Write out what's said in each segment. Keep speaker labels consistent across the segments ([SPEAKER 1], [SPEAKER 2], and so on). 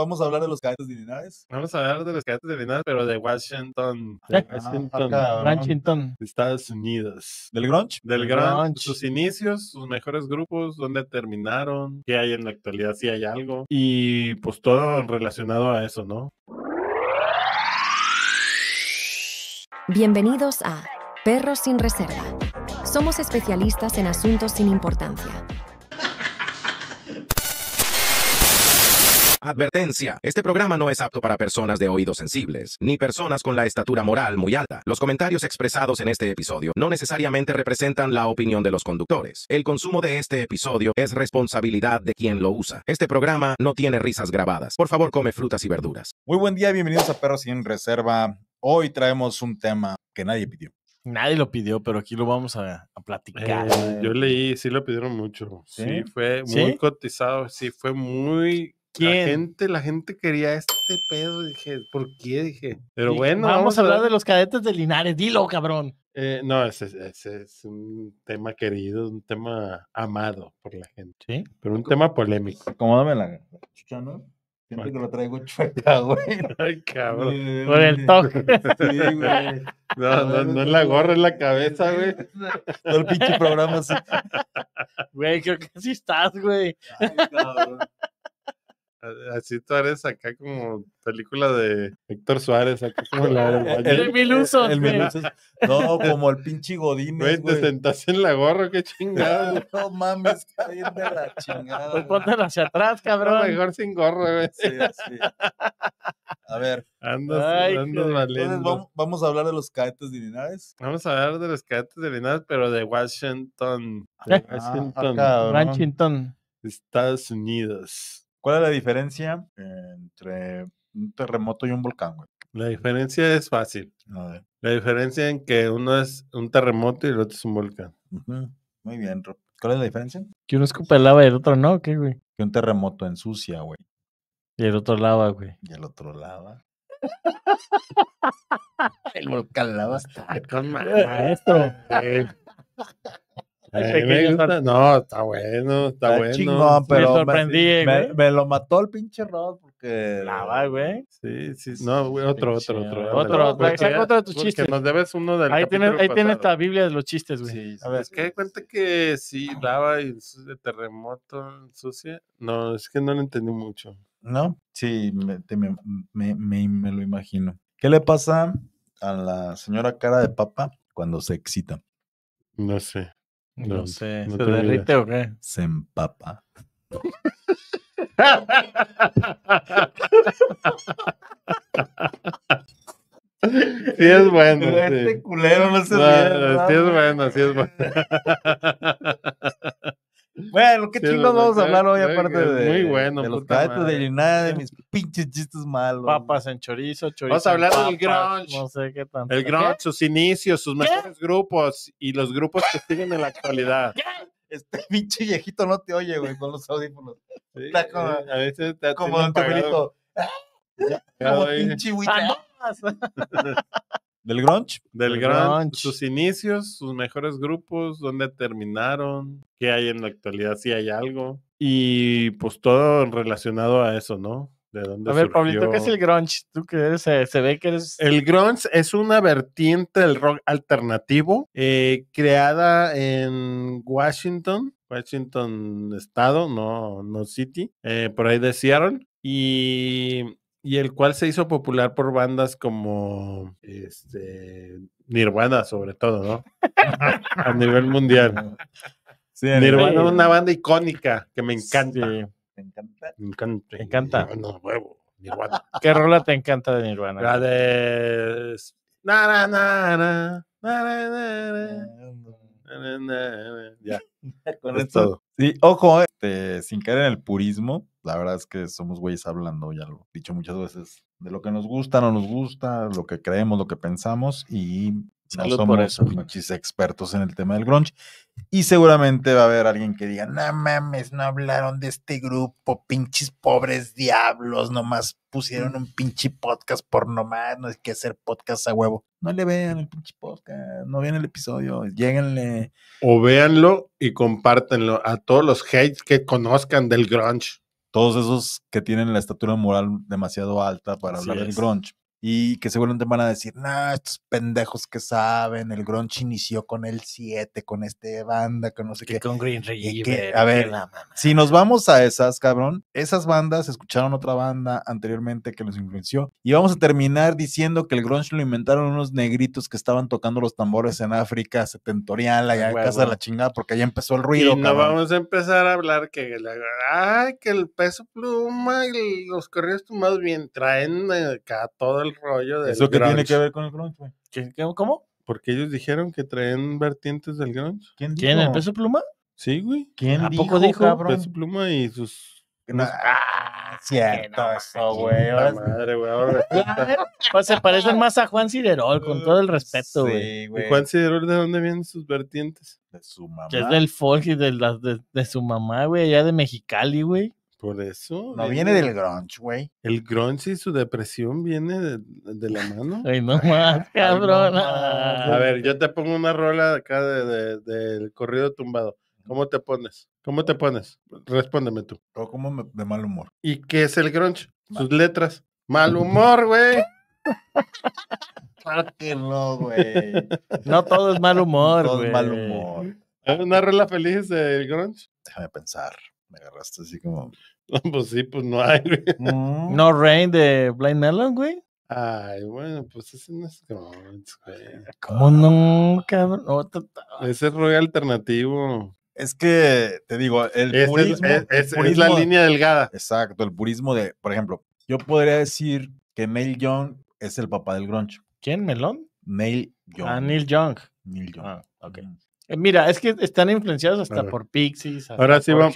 [SPEAKER 1] Vamos a hablar de los cadetes de
[SPEAKER 2] Vamos a hablar de los cadetes de pero de Washington. De ah, Washington. Estados Unidos. ¿Del grunge? Del Grunch. Sus inicios, sus mejores grupos, dónde terminaron, qué hay en la actualidad, si hay algo. Y pues todo relacionado a eso, ¿no?
[SPEAKER 1] Bienvenidos a Perros sin Reserva. Somos especialistas en asuntos sin importancia Advertencia. Este programa no es apto para personas de oídos sensibles, ni personas con la estatura moral muy alta. Los comentarios expresados en este episodio no necesariamente representan la opinión de los conductores. El consumo de este episodio es responsabilidad de quien lo usa. Este programa no tiene risas grabadas. Por
[SPEAKER 2] favor, come frutas y verduras.
[SPEAKER 1] Muy buen día, bienvenidos a Perros sin Reserva. Hoy traemos un tema
[SPEAKER 2] que nadie pidió. Nadie lo pidió, pero aquí lo vamos a, platicar. Eh, yo leí, sí lo pidieron mucho. Sí, fue muy cotizado, sí fue muy ¿Quién? La gente, la gente quería este pedo, dije, ¿por qué? Dije, pero bueno. Vamos, a hablar de los cadetes de Linares, dilo, cabrón. Eh, no, ese, es un tema querido, un tema amado por la gente. Sí. Pero un tema polémico. Acomódame la chucha, ¿no? Siempre que lo traigo chueca, güey. Ay, cabrón. por el toque. Sí, güey. No, no, no es la gorra, es la cabeza, güey. Todo el pinche programa así. Güey, creo que
[SPEAKER 3] así estás, güey. Ay, cabrón
[SPEAKER 2] así tú eres acá como película de Héctor Suárez, acá como la El, Miluso. El, No, como el pinche Godín. Güey, te en la gorra, qué chingado.
[SPEAKER 3] no mames, qué la chingada. Pues hacia atrás, cabrón. mejor sin gorro. güey. Sí,
[SPEAKER 1] así.
[SPEAKER 2] A ver. Andas, andas
[SPEAKER 1] ¿vamos, a hablar de los cadetes de Linares.
[SPEAKER 2] Vamos a hablar de los cadetes de Linares, pero de Washington. Eh. Ah, Washington. Washington. Ah, Estados Unidos. ¿Cuál es la diferencia entre un terremoto y un volcán, güey? La diferencia es fácil. La diferencia en que uno es un terremoto y el otro es un volcán. Muy bien, ¿Cuál es la
[SPEAKER 1] diferencia? Que uno escupe lava y el otro no, ¿qué, güey? Que un terremoto ensucia, güey. Y el otro
[SPEAKER 3] lava, güey. Y el
[SPEAKER 2] otro lava.
[SPEAKER 3] el volcán lava está con maestro.
[SPEAKER 2] No, está bueno, está, bueno. pero me sorprendí,
[SPEAKER 1] me, lo mató el pinche Rod porque.
[SPEAKER 3] Lava, güey.
[SPEAKER 2] Sí, sí, No, güey, otro, otro, otro, otro. Otro, saca otro de tus chistes. Nos debes uno del ahí tienes, ahí la Biblia de los chistes, güey. Sí, a ver. Es cuenta que sí, lava y de terremoto sucia. No, es que no lo entendí mucho. ¿No?
[SPEAKER 1] Sí, me, me, me lo imagino. ¿Qué le pasa a la señora cara de papa cuando se excita? No sé. No, sé, ¿se derrite o qué? Se empapa.
[SPEAKER 2] Sí es bueno. Este culero no se ríe. sí es bueno, sí es bueno. Bueno, qué chingos vamos a hablar hoy, aparte de, muy bueno, de los cadetes de Linares, de mis
[SPEAKER 3] pinches chistes malos. Papas en chorizo, chorizo. Vamos a hablar del grunge. No sé qué tanto. El grunge,
[SPEAKER 2] sus inicios, sus mejores grupos y los grupos que siguen en la actualidad.
[SPEAKER 1] Este pinche viejito no te oye, güey, con los audífonos. está como, eh,
[SPEAKER 2] a veces te como un pelito.
[SPEAKER 3] Como pinche
[SPEAKER 2] del grunge. Del, Sus inicios, sus mejores grupos, dónde terminaron, qué hay en la actualidad, si hay algo. Y pues todo relacionado a eso, ¿no? ¿De a ver, Pablito, ¿qué es el
[SPEAKER 3] grunge? Tú que eres, eh, se ve que eres... El grunge
[SPEAKER 2] es una vertiente del rock alternativo eh, creada en Washington, Washington Estado, no, no City, eh, por ahí de Seattle. Y y el cual se hizo popular por bandas como este, Nirvana, sobre todo, ¿no? A nivel mundial. Sí, Nirvana es una banda icónica que me encanta. Me encanta. Me encanta. Me huevo. Nirvana. ¿Qué rola te encanta de Nirvana? La de. Na, na, na, na. Ya. es Todo.
[SPEAKER 1] Sí, ojo, este, sin caer en el purismo, la verdad es que somos güeyes hablando, ya lo he dicho muchas veces, de lo que nos gusta, no nos gusta, lo que creemos, lo que pensamos y no somos expertos en el tema del grunge. Y seguramente va a haber alguien que diga, no mames, no hablaron de este grupo, pinches pobres diablos, nomás pusieron un pinche podcast por nomás, no hay que hacer podcast a huevo. No le vean el pinche podcast,
[SPEAKER 2] no vean el episodio, lléguenle. O véanlo y compártanlo a todos los hates que conozcan del grunge todos esos que tienen la estatura moral
[SPEAKER 1] demasiado alta para hablar del grunge y que seguramente van a decir, nah, estos pendejos que saben, el grunge inició con el 7, con este banda, que no sé qué. Con Green River. a ver, si nos vamos a esas, cabrón, esas bandas escucharon otra banda anteriormente que los influenció y vamos a terminar diciendo que el grunge lo inventaron unos negritos que estaban tocando los tambores en África setentorial, allá en casa de la chingada, porque allá empezó el ruido, vamos
[SPEAKER 2] a empezar a hablar que, ay, que el peso pluma y los correos más bien traen eh, acá todo el rollo de. ¿Eso que tiene que ver con el grunge, güey? ¿Qué, cómo Porque ellos dijeron que traen vertientes del grunge. ¿Quién dijo? ¿Quién? ¿El peso pluma? Sí, güey. ¿Quién dijo, cabrón? Peso pluma y sus... ah, cierto, eso, güey. Madre, güey.
[SPEAKER 3] Pues, se parecen más a Juan Siderol, con todo el respeto, güey. ¿Y Juan
[SPEAKER 2] Siderol de dónde vienen sus vertientes? De su mamá. Que es del
[SPEAKER 3] folk y de, las de, de su mamá, güey, allá de Mexicali, güey.
[SPEAKER 2] Por eso. No viene, del grunge, güey. El grunge y su depresión viene de, la mano. Ay, no más, cabrón. a ver, yo te pongo una rola acá del de, corrido tumbado. ¿Cómo te pones? ¿Cómo te pones? Respóndeme tú. ¿Cómo me, de mal humor? ¿Y qué es el grunge? Sus letras. Mal humor, güey. claro que no, güey. No todo es mal humor, güey. todo es mal humor. ¿Una rola feliz del grunge? Déjame pensar. Me agarraste así como. No, pues sí, pues no hay, güey. No
[SPEAKER 3] Rain de Blind Melon, güey.
[SPEAKER 2] Ay, bueno, pues ese no es como...
[SPEAKER 3] ¿Cómo no, cabrón?
[SPEAKER 2] Ese es alternativo. Es que,
[SPEAKER 1] te digo, el es, purismo, es, la línea delgada. Exacto, el purismo de, por ejemplo,
[SPEAKER 3] yo podría decir que Neil Young es el papá del grunge. ¿Quién, Melon? Neil ah, Young. Ah, Neil Young. Neil Young. Ah, ok. Eh, mira, es que están influenciados hasta por Pixies. Ahora sí, vamos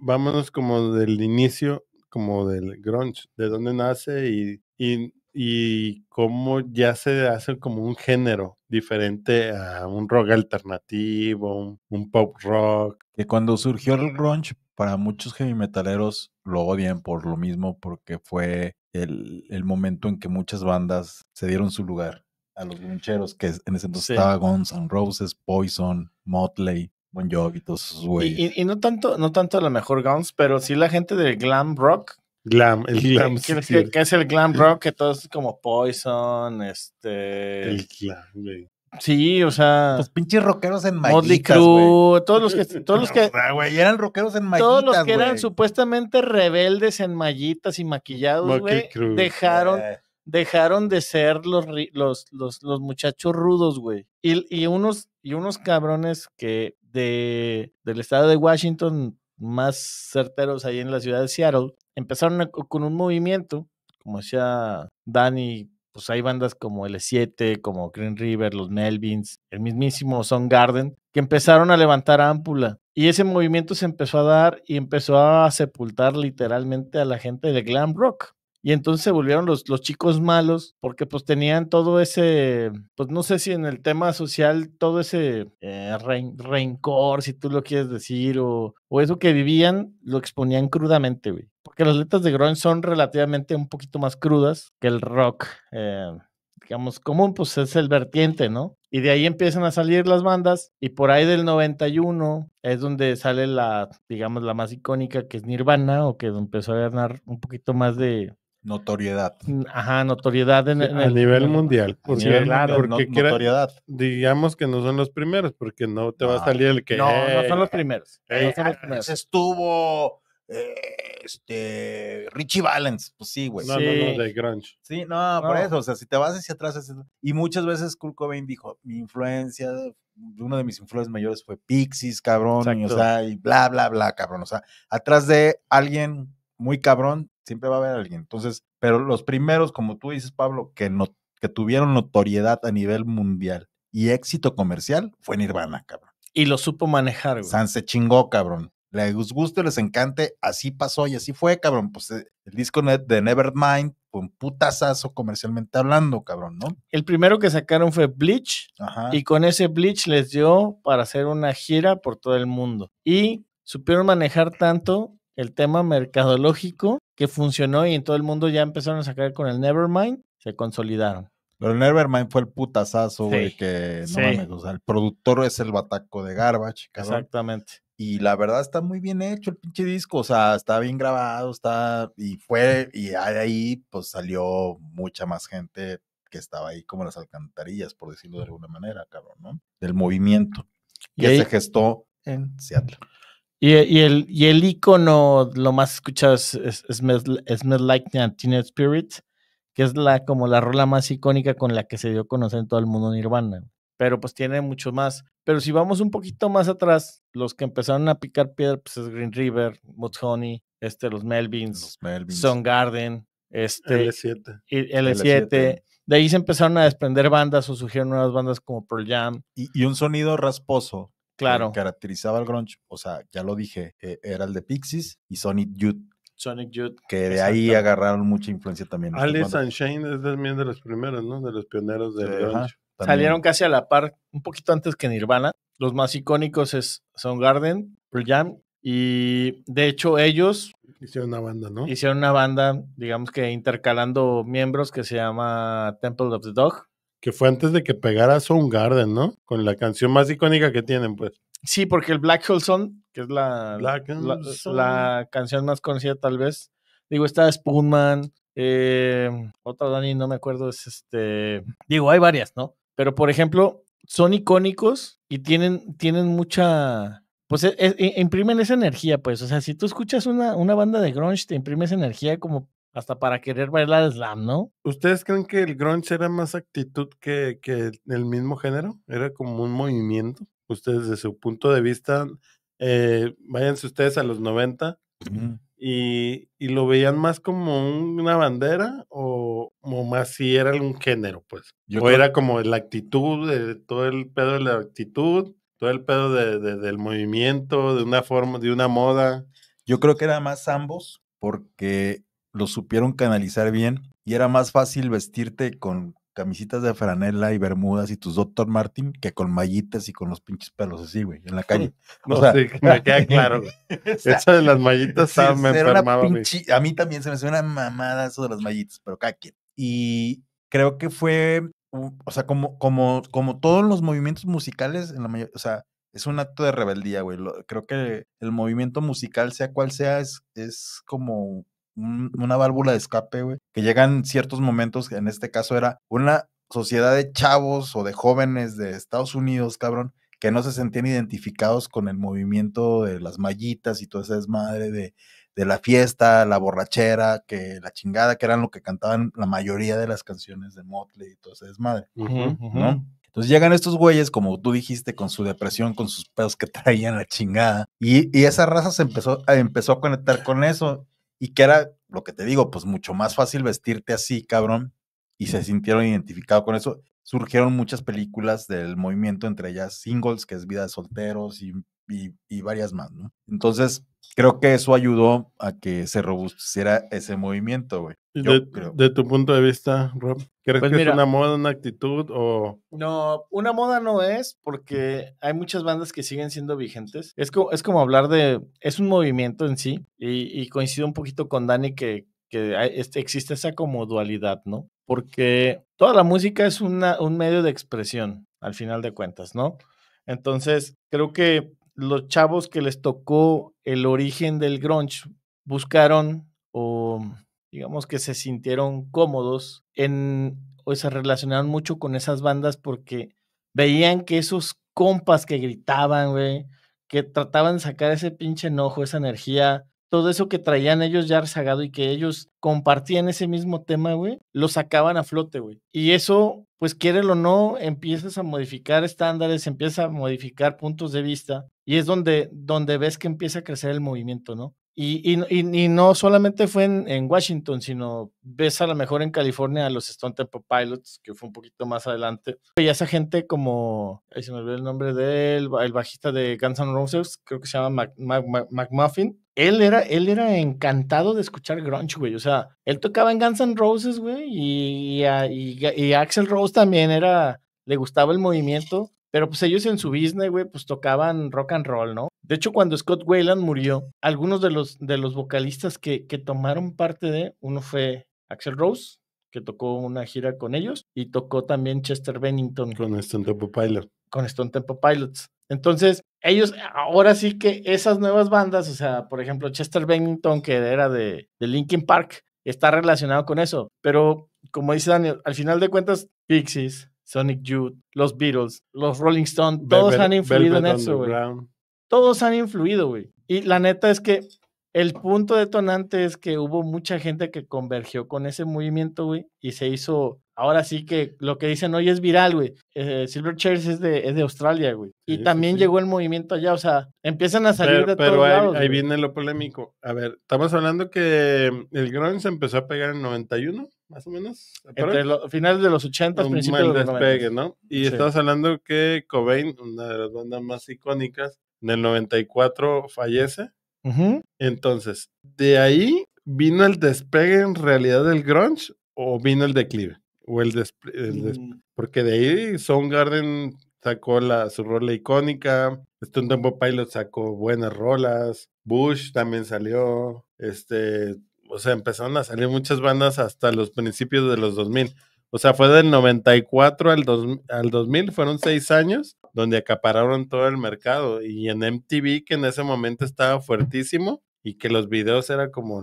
[SPEAKER 2] vámonos como del inicio, como del grunge, de dónde nace y, y, cómo ya se hace como un género diferente a un rock alternativo, un, pop rock. Que cuando
[SPEAKER 1] surgió el grunge, para muchos heavy metaleros lo odian por lo mismo, porque fue el momento en que muchas bandas se dieron su lugar a los lincheros que en ese entonces está estaba Guns N' Roses, Poison, Motley, Bon Jovi, todos esos güeyes.
[SPEAKER 3] Y, no tanto, no tanto a lo mejor Guns, pero sí la gente del glam rock.
[SPEAKER 2] Glam, el glam. ¿Qué sí, que,
[SPEAKER 3] es el glam rock, que todos como Poison, este... El glam, Sí, o sea. Los pinches rockeros en maquitas, Motley todos los que. Todos los que eran rockeros en mallitas, Todos los que eran supuestamente rebeldes en mallitas y maquillados, güey. Dejaron dejaron de ser los, los, los, muchachos rudos, güey. Y, unos, y unos cabrones que de, del estado de Washington, más certeros ahí en la ciudad de Seattle, empezaron con un movimiento, como decía Danny, pues hay bandas como L7, como Green River, los Melvins, el mismísimo Son Garden, que empezaron a levantar ámpula. Y ese movimiento se empezó a dar y empezó a sepultar literalmente a la gente de glam rock. Y entonces se volvieron los, los chicos malos porque pues tenían todo ese, pues no sé si en el tema social, todo ese eh, rencor, si tú lo quieres decir, o, o eso que vivían, lo exponían crudamente, güey. Porque las letras de Groen son relativamente un poquito más crudas que el rock. Eh, digamos, común, pues es el vertiente, ¿no? Y de ahí empiezan a salir las bandas y por ahí del 91 es donde sale la, digamos, la más icónica que es Nirvana o que empezó a ganar un poquito más de, Notoriedad. Ajá, notoriedad en, a nivel mundial. claro, porque notoriedad.
[SPEAKER 2] digamos que no son los primeros, porque no te va a ah, salir el que. No, no son los eh, primeros.
[SPEAKER 3] Eh,
[SPEAKER 1] ah, estuvo eh, este Richie Valens, pues sí, güey. No, no, no, de grunge. Sí, no, por eso, o sea, si te vas hacia atrás, y muchas veces Kurt Cobain dijo, mi influencia, uno de mis influencias mayores fue Pixies, cabrón, o sea, y bla, bla, bla, cabrón, o sea, atrás de alguien muy cabrón siempre va a haber alguien. Entonces, pero los primeros, como tú dices, Pablo, que, no, que tuvieron notoriedad a nivel mundial y éxito comercial fue Nirvana, cabrón.
[SPEAKER 3] Y lo supo manejar, güey. San se chingó,
[SPEAKER 1] cabrón. Les guste, les encante, así pasó y así fue, cabrón. Pues eh, el disco de Nevermind fue un putazazo comercialmente hablando, cabrón, ¿no?
[SPEAKER 3] El primero que sacaron fue Bleach y con ese Bleach les dio para hacer una gira por todo el mundo. Y supieron manejar tanto el tema mercadológico que funcionó y en todo el mundo ya empezaron a sacar con el Nevermind, se consolidaron.
[SPEAKER 1] Pero el Nevermind fue el putazazo, güey, que no mames, o sea, el productor es el bataco de Garbage, cabrón. Exactamente. Y la verdad está muy bien hecho el pinche disco, o sea, está bien grabado, está, y fue, y ahí pues salió mucha más gente que estaba ahí como las alcantarillas, por decirlo de alguna manera, cabrón, ¿no? Del movimiento que se gestó en
[SPEAKER 3] Seattle. Y, el, y el icono, lo más escuchado es, es, es, Like Spirit, que es la, como la rola más icónica con la que se dio a conocer en todo el mundo Nirvana. Pero pues tiene mucho más. Pero si vamos un poquito más atrás, los que empezaron a picar piedra, pues es Green River, Mudhoney, este, los Melvins, Son Garden, este, L7. De ahí se empezaron a desprender bandas o surgieron nuevas bandas como
[SPEAKER 1] Pearl Jam. Y, y un sonido rasposo Claro. caracterizaba al grunge, o sea, ya lo dije, eh, era el de Pixies y Sonic Youth.
[SPEAKER 2] Sonic Youth.
[SPEAKER 1] Que de ahí agarraron mucha
[SPEAKER 2] influencia también. Alice and Shane es también de los primeros, ¿no? De los pioneros del grunge. Salieron
[SPEAKER 3] casi a la par, un poquito antes que Nirvana. Los más icónicos es Garden, Pearl y de hecho ellos hicieron una banda, ¿no? Hicieron una banda, digamos que intercalando miembros que se llama Temple of the Dog
[SPEAKER 2] que fue antes de que pegara Garden ¿no? Con la canción más icónica que tienen, pues.
[SPEAKER 3] Sí, porque el Black Hole Sun, que es la, la, canción más conocida tal vez. Digo, está Spoonman, eh, otra Dani, no me acuerdo, es este... Digo, hay varias, ¿no? Pero, por ejemplo, son icónicos y tienen, tienen mucha... Pues e, e, imprimen esa energía, pues. O sea, si tú escuchas una, una banda de grunge, te imprimes energía como hasta para querer bailar slam, ¿no?
[SPEAKER 2] ¿Ustedes creen que el grunge era más actitud que, el mismo género? ¿Era como un movimiento? Ustedes, desde su punto de vista, eh, váyanse ustedes a los 90 y, lo veían más como una bandera o, más si era un género, pues. o era como la actitud, de, todo el pedo de la actitud, todo el pedo del movimiento, de una forma, de una moda.
[SPEAKER 1] Yo creo que era más ambos porque lo supieron canalizar bien y era más fácil vestirte con camisitas de franela y bermudas y tus Dr. Martin que con mallitas y con los pinches pelos así, güey, en la calle. No, sé, me queda claro. eso de las mallitas me enfermaba. a mí también se me suena mamada eso de las mallitas, pero cada Y creo que fue, o sea, como, como, como todos los movimientos musicales, en la o sea, es un acto de rebeldía, güey. creo que el movimiento musical, sea cual sea, es, es como una válvula de escape, güey, que llegan ciertos momentos, en este caso era una sociedad de chavos o de jóvenes de Estados Unidos, cabrón, que no se sentían identificados con el movimiento de las mallitas y toda esa desmadre de, de la fiesta, la borrachera, que la chingada, que eran lo que cantaban la mayoría de las canciones de Motley y toda esa desmadre, ¿no? Entonces llegan estos güeyes, como tú dijiste, con su depresión, con sus pedos que traían la chingada. Y, esa raza se empezó, empezó a conectar con eso y que era, lo que te digo, pues mucho más fácil vestirte así, cabrón, y se sintieron identificados con eso. Surgieron muchas películas del movimiento, entre ellas Singles, que es Vida de Solteros, y, y, varias más, ¿no? Entonces, creo que eso ayudó a que se robusteciera ese movimiento, güey.
[SPEAKER 2] De, tu punto de vista, Rob, ¿crees pues que es una moda, una actitud o...?
[SPEAKER 3] No, una moda no es porque hay muchas bandas que siguen siendo vigentes.
[SPEAKER 2] Es, como, hablar
[SPEAKER 3] de... es un movimiento en sí y, y coincido un poquito con Dani que, existe esa como dualidad, ¿no? Porque toda la música es un medio de expresión, al final de cuentas, ¿no? Entonces, creo que los chavos que les tocó el origen del grunge buscaron o... Um, digamos que se sintieron cómodos en, o se relacionaron mucho con esas bandas porque veían que esos compas que gritaban, güey, que trataban de sacar ese pinche enojo, esa energía, todo eso que traían ellos ya rezagado y que ellos compartían ese mismo tema, güey, lo sacaban a flote, güey. Y eso, pues quiere o no, empiezas a modificar estándares, empiezas a modificar puntos de vista y es donde, donde ves que empieza a crecer el movimiento, ¿no? Y, no solamente fue en, Washington, sino ves a lo mejor en California a los Stone Temple Pilots, que fue un poquito más adelante. Y esa gente como, ahí se me olvidó el nombre de él, el bajista de Guns N' Roses, creo que se llama McMuffin él era, él era encantado de escuchar grunge, güey. O sea, él tocaba en Guns N' Roses, güey, y, y, Axel Rose también era, le gustaba el movimiento. Pero pues ellos en su business, güey, pues tocaban rock and roll, ¿no? De hecho, cuando Scott Wayland murió, algunos de los, de los vocalistas que, que tomaron parte de, uno fue Axel Rose, que tocó una gira con ellos, y tocó también Chester Bennington. Con Stone
[SPEAKER 2] Temple Pilots. Con
[SPEAKER 3] Stone Tempo Pilots. Entonces, ellos, ahora sí que esas nuevas bandas, o sea, por ejemplo, Chester Bennington, que era de, de Linkin Park, está relacionado con eso. Pero, como dice Daniel, al final de cuentas, Pixies, Sonic Youth, los Beatles, los Rolling Stones, todos han influido en eso, güey. Todos han influido, güey. Y la neta es que el punto detonante es que hubo mucha gente que convergió con ese movimiento, güey, y se hizo. Ahora sí que lo que dicen hoy es viral, güey. Eh, Silver Chairs es de, es de Australia, güey. Y también llegó el movimiento allá, o sea, empiezan a salir de todos lados. Pero ahí viene
[SPEAKER 2] lo polémico. A ver, estamos hablando que el se empezó a pegar en 91 más o menos. Entre los finales de los 80, principios de los despegue, ¿no? Y estás estabas hablando que Cobain, una de las bandas más icónicas, en el 94 fallece. cuatro Entonces, ¿de ahí vino el despegue en realidad del grunge o vino el declive? O el, mm. Porque de ahí Soundgarden sacó la, su rola icónica, Stone Temple Pilot sacó buenas rolas, Bush también salió, este, o sea, empezaron a salir muchas bandas hasta los principios de los 2000. O sea, fue del 94 al, 2000, fueron seis años donde acapararon todo el mercado. Y en MTV, que en ese momento estaba fuertísimo y que los videos era como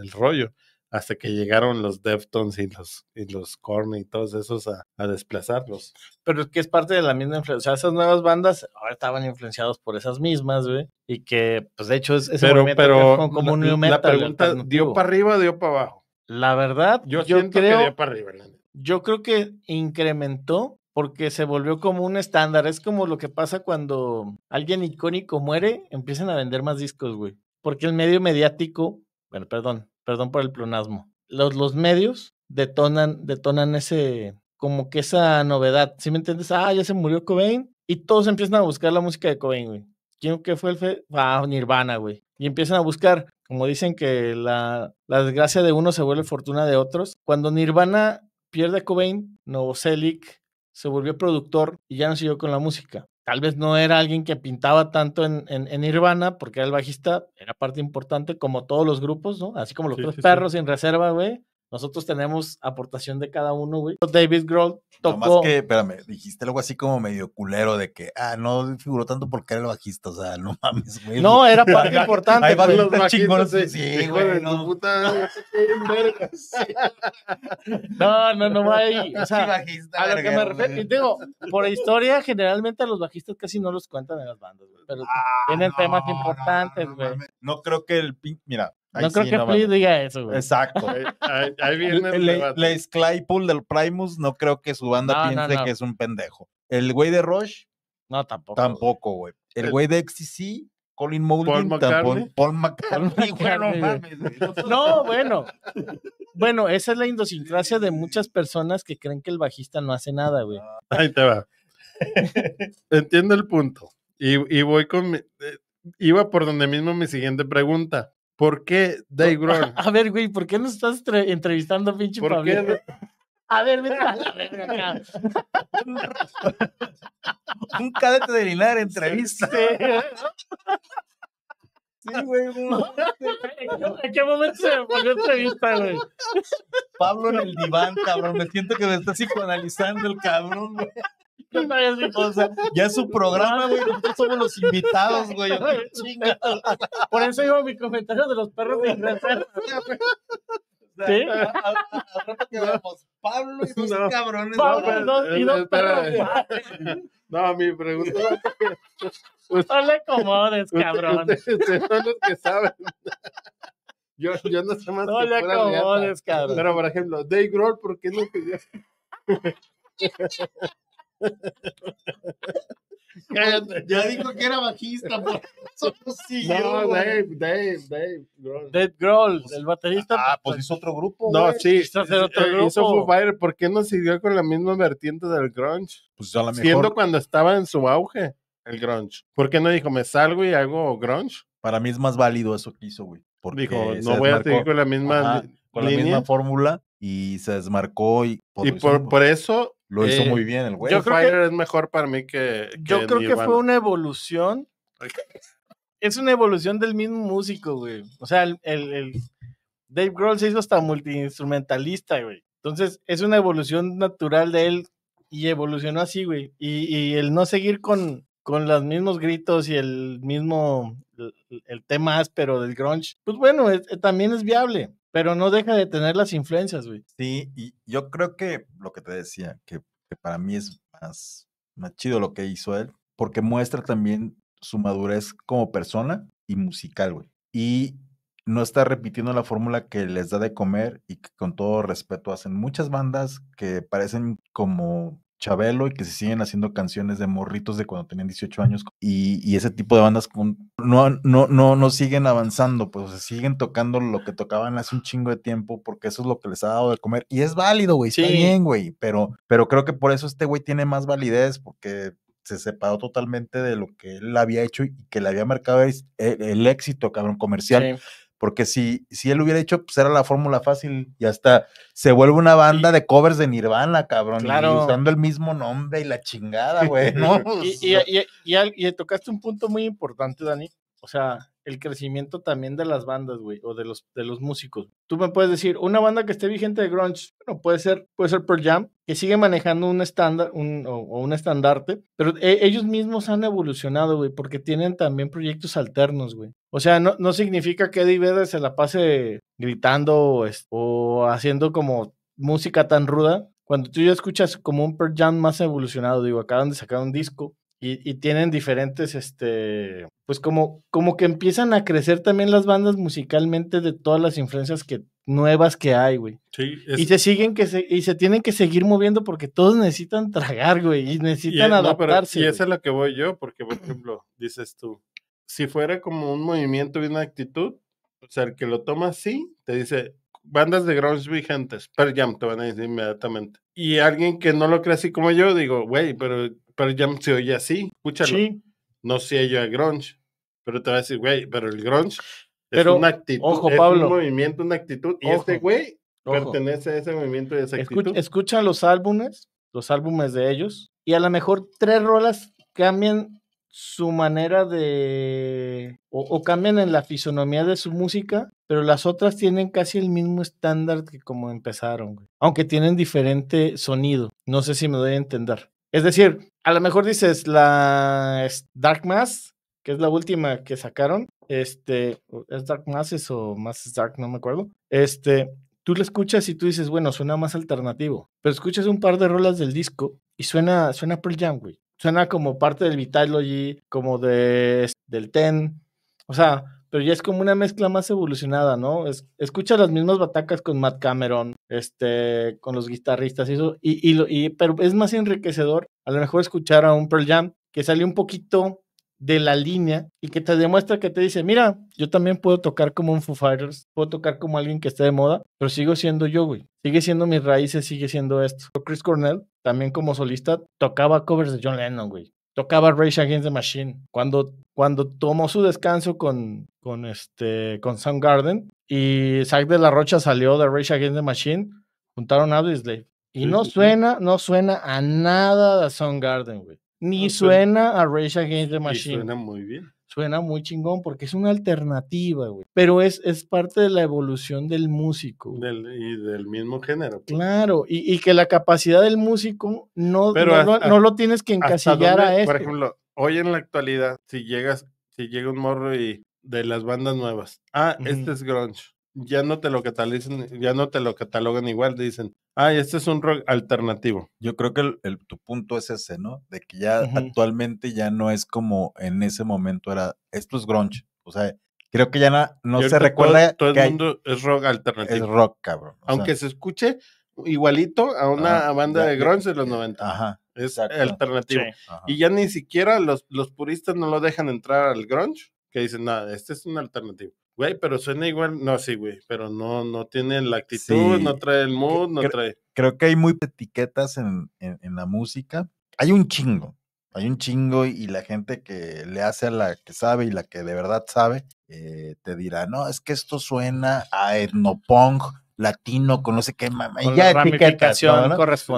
[SPEAKER 2] el rollo hasta que llegaron los Deftones y los, y los Korn y todos esos a, desplazarlos. Pero es que es parte
[SPEAKER 3] de la misma influencia. esas nuevas bandas ahora estaban influenciados por esas mismas, güey. Y que, pues de hecho, es pero, pero como, un new metal, La pregunta, ¿dio para arriba dio para abajo? La verdad, yo, que dio para arriba. Yo creo que incrementó porque se volvió como un estándar. Es como lo que pasa cuando alguien icónico muere, empiezan a vender más discos, güey. Porque el medio mediático, bueno, perdón, perdón por el plonasmo, los, los medios detonan, detonan ese, como que esa novedad, ¿sí me entiendes? Ah, ya se murió Cobain y todos empiezan a buscar la música de Cobain, güey. ¿Quién que fue el fe? Ah, Nirvana, güey. Y empiezan a buscar, como dicen que la, la desgracia de uno se vuelve fortuna de otros. Cuando Nirvana pierde a Cobain, Novoselic se volvió productor y ya no siguió con la música tal vez no era alguien que pintaba tanto en, en, Nirvana, porque era el bajista, era parte importante, como todos los grupos, ¿no? Así como los perros sin en reserva, güey. Nosotros tenemos aportación de cada uno, güey. David Grohl tocó. No más que, espérame, dijiste algo así como
[SPEAKER 1] medio culero de que, ah, no figuró tanto porque era el bajista, o sea, no mames, güey. No, era importante. Ahí va los bajistas Sí, sí, güey, no.
[SPEAKER 2] Puta,
[SPEAKER 3] no, no, no ahí, O sea, bajista, a lo que me refiero, y digo, por historia, generalmente a los bajistas casi no los cuentan en las bandas, güey. Pero ah, tienen temas importantes, güey. No, creo que el. Mira, no creo que no diga eso, güey. Exacto. Eh, ahí,
[SPEAKER 1] viene el Le, Claypool del Primus, no creo que su banda piense que es un pendejo. El güey de Rush. No, tampoco. Tampoco, güey. El eh, güey de XCC, Colin Moulding,
[SPEAKER 3] Paul Paul McCartney, no bueno. Bueno, esa es la idiosincrasia de muchas personas que creen que el bajista no hace nada, güey. Ah,
[SPEAKER 2] ahí te va. Entiendo el punto. Y, voy con eh, iba por donde mismo mi siguiente pregunta. ¿Por qué Dave A ver, güey, ¿por qué no estás entrevistando a pinche Pablo?
[SPEAKER 1] A ver, vete a la acá. Un cadete de Linar entrevista. Sí, güey. No, ¿En qué momento se me volvió entrevista, güey? Pablo en el diván, cabrón. Me siento que me está psicoanalizando el cabrón, güey.
[SPEAKER 3] Ya es su programa, güey. Nosotros
[SPEAKER 1] somos los invitados, güey.
[SPEAKER 3] Por eso iba mi comentario de los perros de Inglaterra. ¿Sí?
[SPEAKER 2] Pablo y dos cabrones. Pablo no, y dos perros. No, mi pregunta. Pues, no le acomodes, cabrón. son los que saben. Yo, yo no sé más. No le acomodes, cabrón. Pero, por ejemplo, Dave Grohl, ¿por qué no pidió? Ya dijo que era bajista, por eso no siguió. No, Dave, Dave, Dave. Grohl. Dave Grohl, pues, el baterista. Ah, pues hizo otro grupo. No, sí. Hizo, otro grupo. Foo ¿Por qué no siguió con la misma vertiente del grunge? Pues a la mejor. Siendo cuando estaba en su auge el grunge. ¿Por qué no dijo, me salgo y hago grunge? Para mí
[SPEAKER 1] es más válido eso que hizo, güey.
[SPEAKER 2] dijo, no voy a seguir con la misma. con la misma
[SPEAKER 1] fórmula y se desmarcó y y por, eso lo hizo eh, muy bien el güey. Yo creo
[SPEAKER 2] que, es mejor para mí que. yo creo que fue una
[SPEAKER 3] evolución. Es una evolución del mismo músico, güey. O sea, el, Dave Grohl se hizo hasta multiinstrumentalista, güey. Entonces, es una evolución natural de él y evolucionó así, güey. Y, el no seguir con, con los mismos gritos y el mismo, el, tema áspero del grunge, pues bueno, también es viable. Pero no deja de tener las influencias, güey. Sí, y yo creo que lo que te decía, que, para mí es
[SPEAKER 1] más, más chido lo que hizo él, porque muestra también su madurez como persona y musical, güey. Y no está repitiendo la fórmula que les da de comer y que con todo respeto hacen muchas bandas que parecen como Chabelo y que se siguen haciendo canciones de morritos de cuando tenían 18 años y, ese tipo de bandas con, no, no, no, no siguen avanzando, pues se siguen tocando lo que tocaban hace un chingo de tiempo porque eso es lo que les ha dado de comer y es válido, güey, está bien, güey, pero, pero creo que por eso este güey tiene más validez porque se separó totalmente de lo que él había hecho y que le había marcado e, el, éxito, cabrón, comercial. Porque si, si él hubiera hecho, pues era la fórmula fácil y hasta se vuelve una banda de covers de Nirvana, cabrón. Y usando el mismo nombre y la chingada, güey, y,
[SPEAKER 3] y, y, y tocaste un punto muy importante, Dani, o sea, el crecimiento también de las bandas, güey, o de los, de los músicos. Tú me puedes decir, una banda que esté vigente de grunge, bueno, puede ser, puede ser Pearl Jam, que sigue manejando un estándar, un, o, un estandarte, pero e, ellos mismos han evolucionado, güey, porque tienen también proyectos alternos, güey. O sea, no, no significa que Eddie Vedder se la pase gritando o, haciendo como música tan ruda, cuando tú ya escuchas como un Pearl Jam más evolucionado, digo, acaban de sacar un disco y, tienen diferentes, este, pues como, como que empiezan a crecer también las bandas musicalmente de todas las influencias que, nuevas que hay, güey. Sí, Y se siguen que se, y se tienen que seguir moviendo porque todos necesitan tragar, güey, y necesitan adaptarse. No,
[SPEAKER 2] esa es la que voy yo, porque, por ejemplo, dices tú, si fuera como un movimiento y una actitud, o sea, el que lo toma así, te dice, bandas de grunge vigentes, per Jam, te van a decir inmediatamente. Y alguien que no lo cree así como yo, digo, güey, pero pero ya se oye así, escúchalo. Sí. No sé yo a grunge, pero te va a decir, güey, pero el grunge es una actitud, ojo, es un movimiento, una actitud, y este güey pertenece a ese movimiento y esa actitud.
[SPEAKER 3] escuchan los álbumes, los álbumes de ellos, y a lo mejor tres rolas cambian su manera de, o, cambian en la fisonomía de su música, pero las otras tienen casi el mismo estándar que como empezaron, güey. aunque tienen diferente sonido. No sé si me doy a entender. Es decir, a lo mejor dices la Dark Mass, que es la última que sacaron. Este, ¿es Dark Masses o Mass Dark? No me acuerdo. Este, tú la escuchas y tú dices, bueno, suena más alternativo. Pero escuchas un par de rolas del disco y suena, suena Pearl Jam, güey. Suena como parte del Vitalogy, como de, del Ten. O sea, pero ya es como una mezcla más evolucionada, ¿no? Es, escucha las mismas batacas con Matt Cameron, este, con los guitarristas y eso, y, pero es más enriquecedor a lo mejor escuchar a un Pearl Jam que sale un poquito de la línea y que te demuestra que te dice, mira, yo también puedo tocar como un Foo Fighters, puedo tocar como alguien que esté de moda, pero sigo siendo yo, güey. Sigue siendo mis raíces, sigue siendo esto. Chris Cornell, también como solista, tocaba covers de John Lennon, güey tocaba Rage Against the Machine. Cuando, cuando tomó su descanso con, con, este, con Soundgarden y Zack de la Rocha salió de Rage Against the Machine, juntaron a Disney. Y no suena, no suena a nada de Soundgarden, güey. Ni suena, a Rage Against the Machine. suena muy bien suena muy chingón porque es una alternativa, güey. Pero es, es parte de la evolución del músico. y del mismo género. Pues. Claro, y, que la capacidad del músico no, no, lo tienes que encasillar a esto. Por este. ejemplo,
[SPEAKER 2] hoy en la actualidad, si llegas, si llega un morro y de las bandas nuevas, ah, este es grunge ya no te lo ya no te lo catalogan igual, dicen, ah, este es un rock alternativo. Yo creo que el, tu punto es ese, ¿no? De
[SPEAKER 1] que ya actualmente ya no es como en ese momento era, esto es grunge, o sea, creo que ya no, se recuerda. Todo, el
[SPEAKER 2] mundo es rock alternativo. Es rock, cabrón. Aunque se escuche igualito a una banda de grunge de los 90. Ajá. Es alternativo. Y ya ni siquiera los, los puristas no lo dejan entrar al grunge, que dicen, nada, este es un alternativo. Güey, pero suena igual. No, sí, güey. Pero no, no tiene la actitud, no trae el mood, no trae.
[SPEAKER 1] Creo que hay muy etiquetas en, en, la música. Hay un chingo. Hay un chingo y la gente que le hace a la que sabe y la que de verdad sabe, eh, te dirá, no, es que esto suena a etnopunk latino con no sé qué, mamá. y ya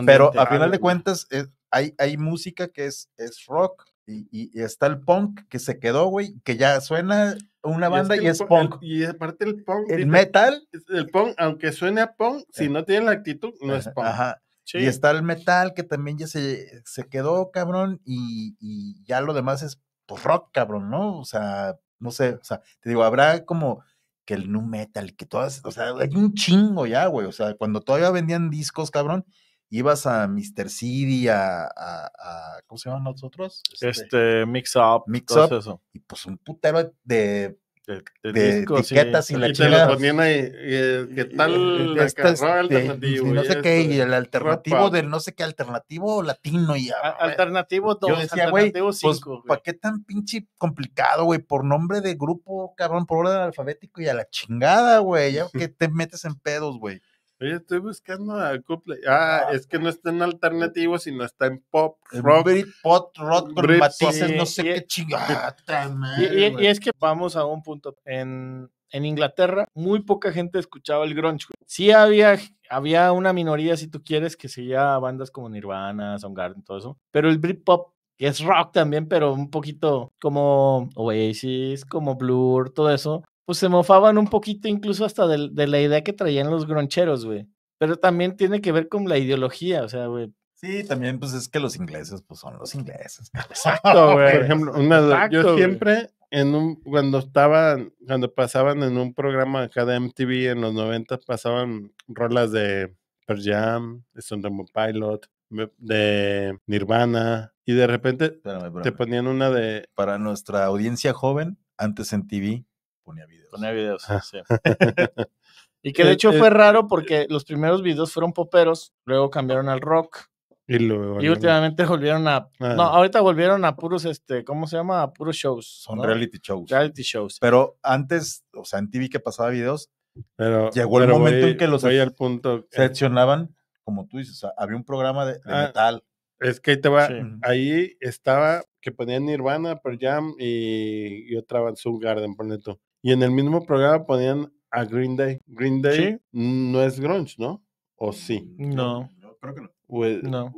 [SPEAKER 1] Pero a final de cuentas, hay, hay música que es, es rock, y, está el punk que se quedó, güey, que ya suena una banda y es, punk.
[SPEAKER 2] y aparte el punk. El metal. El punk, aunque suene a punk, eh. si no tiene la actitud, no es punk. Ajá. Y está el metal que también ya se, se quedó, cabrón,
[SPEAKER 1] y, ya lo demás es pues, rock, cabrón, ¿no? O sea, no sé, o sea, te digo, habrá como que el nu metal, que todas, o sea, hay un chingo ya, güey, o sea, cuando todavía vendían discos, cabrón, ibas a Mr. City, a, a, ¿cómo se llaman nosotros?
[SPEAKER 3] Este, este, Mix Up, mix up, eso.
[SPEAKER 1] Y pues un putero de
[SPEAKER 2] de, etiquetas y, la eh, y ¿qué tal Y no sé qué, y el alternativo de del no
[SPEAKER 1] sé qué, alternativo latino y ah, Alternativo 2, yo decía, güey, pues, ¿para qué tan pinche complicado, güey? Por nombre de grupo, cabrón, por orden alfabético y a la chingada, güey, ya que te metes en
[SPEAKER 2] pedos, güey. Oye, estoy buscando a couple. Ah, ah, es que no está en eh, alternativo, sino está en pop rock. pop rock no sé qué e e chingada.
[SPEAKER 3] Y, e y, es que vamos a un punto. En, en Inglaterra, muy poca gente escuchaba el grunge. Sí había había una minoría, si tú quieres, que seguía bandas como Nirvana, Soundgarden, todo eso. Pero el Britpop es rock también, pero un poquito como Oasis, como Blur, todo eso pues se mofaban un poquito incluso hasta de, la idea que traían los groncheros, güey. Pero también tiene que ver con la ideología, o sea, güey. Sí, también pues es que los ingleses pues son los ingleses.
[SPEAKER 2] Exacto, güey. Por ejemplo, yo siempre en un cuando estaban cuando pasaban en un programa acá de MTV en los 90 pasaban rolas de Pearl Jam, de Pilot, de Nirvana y de repente te ponían una de
[SPEAKER 1] para nuestra audiencia joven antes en TV
[SPEAKER 2] ponía videos. Ponía videos, ah. sí. y que de eh, hecho eh, fue
[SPEAKER 3] raro porque los primeros videos fueron poperos, luego cambiaron al rock.
[SPEAKER 2] Y, luego, y últimamente
[SPEAKER 3] volvieron a. Ah. No, ahorita volvieron a puros, este, ¿cómo se llama? A puros shows. Son reality shows. Reality shows. Pero
[SPEAKER 1] antes, o sea, en TV que pasaba videos, pero, llegó el momento en que los al seccionaban, como tú dices, o sea, había un programa de, ah, metal. Es que ahí te va,
[SPEAKER 2] ahí estaba que ponían Nirvana, Pearl Jam y, y otra su Garden, ponle tú. Y en el mismo programa ponían a Green Day. Green Day no es grunge, ¿no? ¿O sí? Mm, no. no creo que no. Pues, no.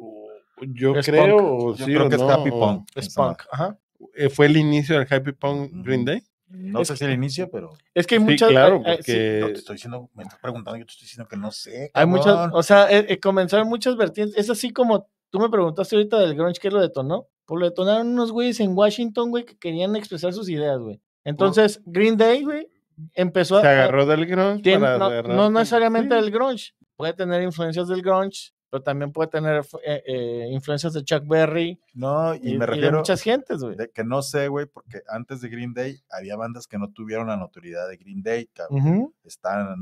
[SPEAKER 2] Yo creo, yo creo que es Happy Punk. Es Punk, ajá. Eh, ¿Fue el inicio del Happy Punk Green mm. Day? No sé si el inicio, pero. Es que hay muchas. claro, eh, eh, no, te
[SPEAKER 3] estoy diciendo, me estás preguntando, yo te estoy diciendo que no sé. Hay muchas. O sea, comenzaron muchas vertientes. Es así como tú me preguntaste ahorita del grunge, ¿qué lo detonó? Pues lo detonaron unos güeyes en Washington, güey, que querían expresar sus ideas, güey. Entonces, Green Day, güey, empezó
[SPEAKER 2] a. Se agarró del grunge. no,
[SPEAKER 3] necesariamente del grunge. Puede tener influencias del grunge, pero también puede tener eh, eh, influencias de Chuck Berry. No, y, me refiero. Y de muchas
[SPEAKER 1] gentes, güey. Que no sé, güey, porque antes de Green Day había bandas que no tuvieron la notoriedad de Green Day, cabrón. en -huh. Estaba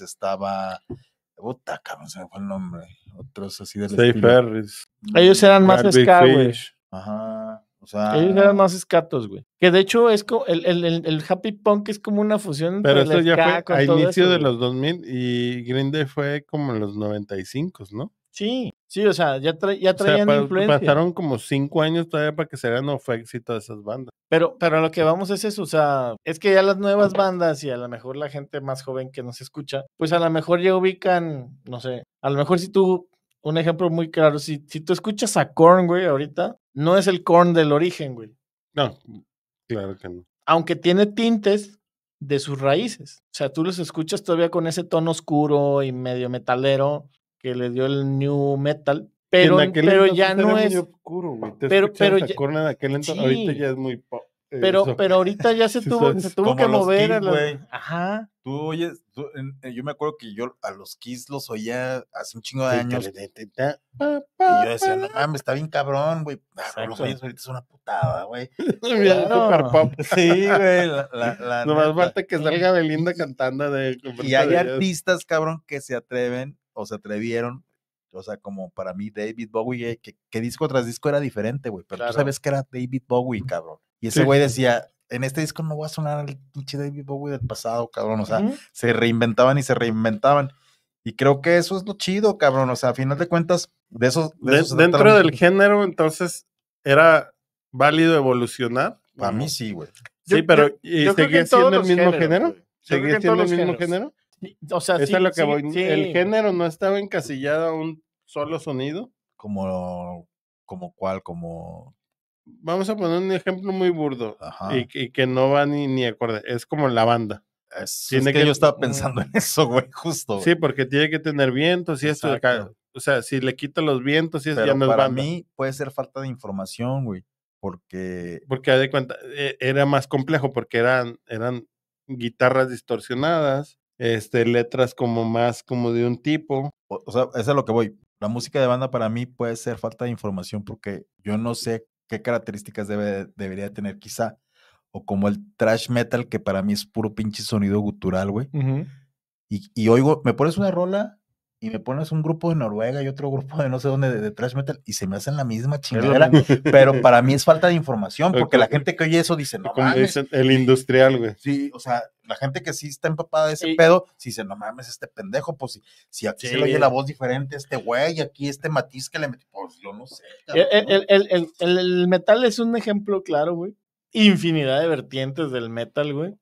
[SPEAKER 1] estaba. Puta, cabrón,
[SPEAKER 3] se me fue el nombre. Otros así de Ferris. Ellos eran más ska, Ajá. O sea, Ellos eran más
[SPEAKER 2] escatos, güey.
[SPEAKER 3] Que de hecho es como el, happy punk es como una fusión. Pero eso ya fue a inicio de los
[SPEAKER 2] 2000 y Green Day fue como en los 95, ¿no?
[SPEAKER 3] Sí, sí, o sea, ya, tra ya traían o Pasaron
[SPEAKER 2] como cinco años todavía para que se vean no fue éxito de esas bandas.
[SPEAKER 3] Pero, pero lo que vamos es eso, o sea, es que ya las nuevas bandas y a lo mejor la gente más joven que nos escucha,
[SPEAKER 2] pues a lo mejor ya ubican, no sé,
[SPEAKER 3] a lo mejor si tú un ejemplo muy claro. Si, si tú escuchas a Korn, güey, ahorita, no es el Korn del origen, güey. No, claro que no. Aunque tiene tintes de sus raíces. O sea, tú los escuchas todavía con ese tono oscuro y medio metalero
[SPEAKER 2] que le dio el new metal. Pero, ya no es. pero, pero ya, Korn ahorita ya es muy pero, pero ahorita ya se tuvo, se tuvo que mover.
[SPEAKER 1] Ajá. Tú oyes, eh, yo me acuerdo que yo a los Kiss los oía hace un chingo de años. y
[SPEAKER 2] yo decía, no
[SPEAKER 1] mames, está bien cabrón, güey. Ah, los oyes ahorita es una putada, güey. Sí, güey. La, más falta que salga
[SPEAKER 2] Belinda cantando de. Y hay artistas,
[SPEAKER 1] cabrón, que se atreven o se atrevieron o sea, como para mí David Bowie, eh, que, disco tras disco era diferente, güey, pero tú sabes que era David Bowie, cabrón. Y ese güey decía, en este disco no voy a sonar al pinche David Bowie del pasado, cabrón. O sea, se reinventaban y se reinventaban. Y creo que eso es lo
[SPEAKER 2] chido, cabrón. O sea, a final de cuentas, de esos. dentro del género, entonces, era válido evolucionar. Para mí sí, güey. Sí, pero ¿y siendo el mismo género? ¿Seguía siendo el mismo género? O sea, sí, El género no estaba encasillado a un solo sonido. Como, como cuál, como vamos a poner un ejemplo muy burdo Y, que no va ni, acorde. Es como la banda. que, yo estaba pensando en eso, güey, justo. Sí, porque tiene que tener vientos y eso esto. o sea, si le quito los vientos y eso ya no es para
[SPEAKER 1] mí puede ser falta de información,
[SPEAKER 2] güey, porque... Porque cuenta, e, era más complejo porque eran, eran guitarras distorsionadas, este, letras como más como de un tipo. O,
[SPEAKER 1] sea, eso es lo que voy. La música de banda para mí puede ser falta de información porque yo no sé qué características debe, debería tener quizá. O como el trash metal, que para mí es puro pinche sonido gutural, güey. y, y, oigo, me pones una rola y me pones un grupo de Noruega y otro grupo de no sé dónde de, trash metal y se me hacen la misma chingadera, pero para mí es falta de información porque la gente que oye eso dice, no mames. el industrial, güey. Sí, o sea, la gente que sí está empapada de ese pedo, si dice, no mames, este pendejo, pues si, si aquí se le oye la voz diferente a este güey, Y aquí este matiz que le metí, pues yo no sé.
[SPEAKER 3] el, metal es un ejemplo claro, güey. Infinidad de vertientes del metal, güey.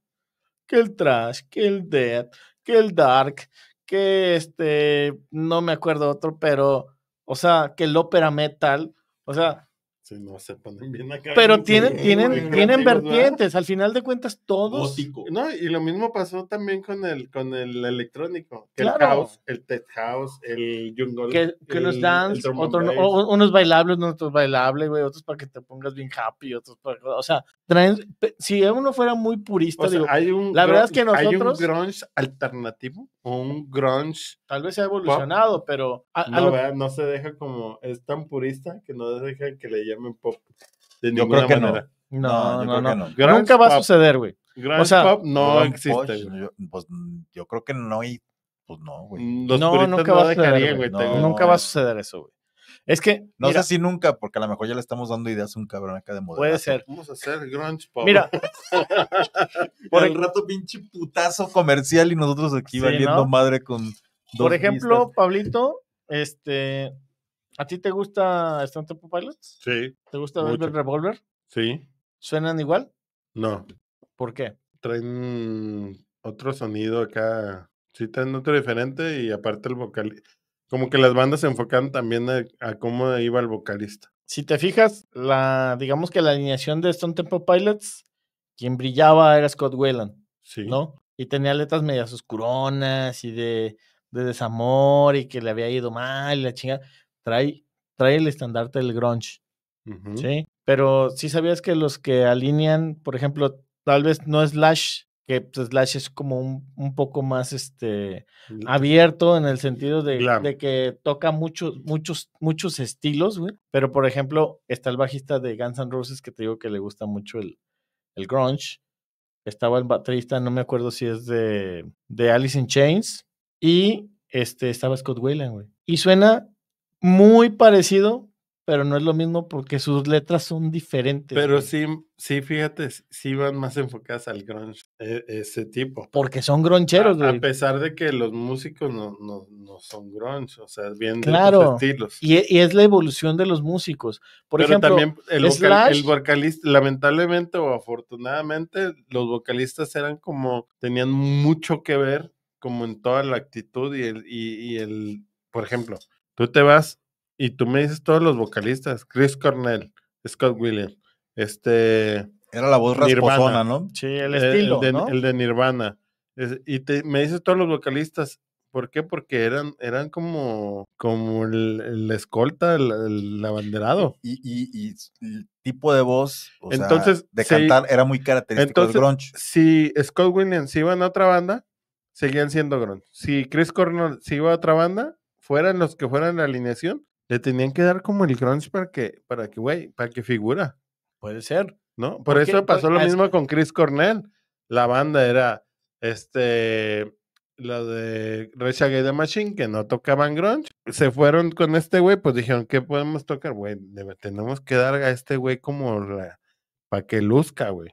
[SPEAKER 3] Que el trash, que el dead, que el dark, que este, no me acuerdo otro, pero, o sea, que el ópera metal, o sea...
[SPEAKER 2] Sí, no, se ponen bien acá. Pero tienen, tienen, tienen, vertientes,
[SPEAKER 3] al final de cuentas todos.
[SPEAKER 2] No, y lo mismo pasó también con el, con el electrónico, el house, el tech house, el jungle. Que, que dance, unos
[SPEAKER 3] bailables, otros bailables, otros para que te pongas bien happy, otros para, o sea, traen, si uno fuera muy purista, digo, la verdad es que nosotros. Hay un grunge
[SPEAKER 2] alternativo un grunge. Tal vez se ha evolucionado, pero. no, no se deja como. Es tan purista que no deja que le llamen pop. De yo creo que No, no, no. no, Nunca va a suceder, güey. Grunge o sea, pop no existe.
[SPEAKER 1] Yo, pues yo creo que no hay. Pues no, güey. no, nunca no va a güey. Nunca va a suceder eso, güey. Es que. No sé si nunca, porque a lo mejor ya le estamos dando ideas a un cabrón acá de modelo. Puede ser.
[SPEAKER 2] Vamos a hacer grunge, Pablo. Mira. por el rato, pinche
[SPEAKER 1] putazo comercial y nosotros aquí valiendo madre con. por ejemplo,
[SPEAKER 2] Pablito,
[SPEAKER 3] este. ¿A ti te gusta Stunt Pilots? Sí. ¿Te gusta Velvet
[SPEAKER 2] Revolver? Sí. ¿Suenan igual? No. ¿Por qué? Traen otro sonido acá. Sí, traen otro diferente y aparte el vocal. Como que las bandas se enfocaron también a, cómo iba el vocalista. Si te fijas, la,
[SPEAKER 3] digamos que la alineación de Stone Temple Pilots, quien brillaba era Scott Whelan. Sí. ¿No? Y tenía letras medias oscuronas y de, desamor y que le había ido mal y la chinga. Trae, trae el estandarte del grunge. Sí. Pero si sabías que los que alinean, por ejemplo, tal vez no es Slash que pues, Slash es como un, poco más este, abierto en el sentido de, que toca muchos, muchos, muchos estilos, güey. Pero, por ejemplo, está el bajista de Guns N' Roses que te digo que le gusta mucho el, el grunge. Estaba el baterista, no me acuerdo si es de, de Alice in Chains. Y este, estaba Scott Whelan, güey. Y suena muy parecido pero no es lo mismo porque sus letras son diferentes. Pero
[SPEAKER 2] sí, sí, fíjate, sí van más enfocadas al grunge, e, ese tipo. Porque son groncheros, a, A pesar de que los músicos no, no, no son grunge, o sea, vienen de los estilos.
[SPEAKER 3] Y, e, y, es la evolución de los músicos. Por ejemplo, también el,
[SPEAKER 2] vocalista, lamentablemente o afortunadamente, los vocalistas eran como, tenían mucho que ver como en toda la actitud y el, y, y el por ejemplo, tú te vas y tú me dices todos los vocalistas, Chris Cornell, Scott Williams, este... Era la voz ¿no? Sí, el eh, estilo, el, de, el de Nirvana. y me dices todos los vocalistas, ¿Por qué? Porque eran, eran como, como el, escolta, el, abanderado. Y, el tipo de voz o sea, de cantar era muy característico entonces, del Si Scott Williams iba a otra banda, seguían siendo grunge. Si Chris Cornell se iba a otra banda, fueran los que fueran la alineación, le tenían que dar como el grunge para que, para que, güey, para que figura. Puede ser. ¿No? Por, eso pasó lo mismo con Chris Cornell. La banda era, este, la de Rage Gay the Machine, que no tocaban grunge. Se fueron con este güey, pues dijeron, ¿qué podemos tocar, güey? Tenemos que dar a este güey como la, para que luzca, güey.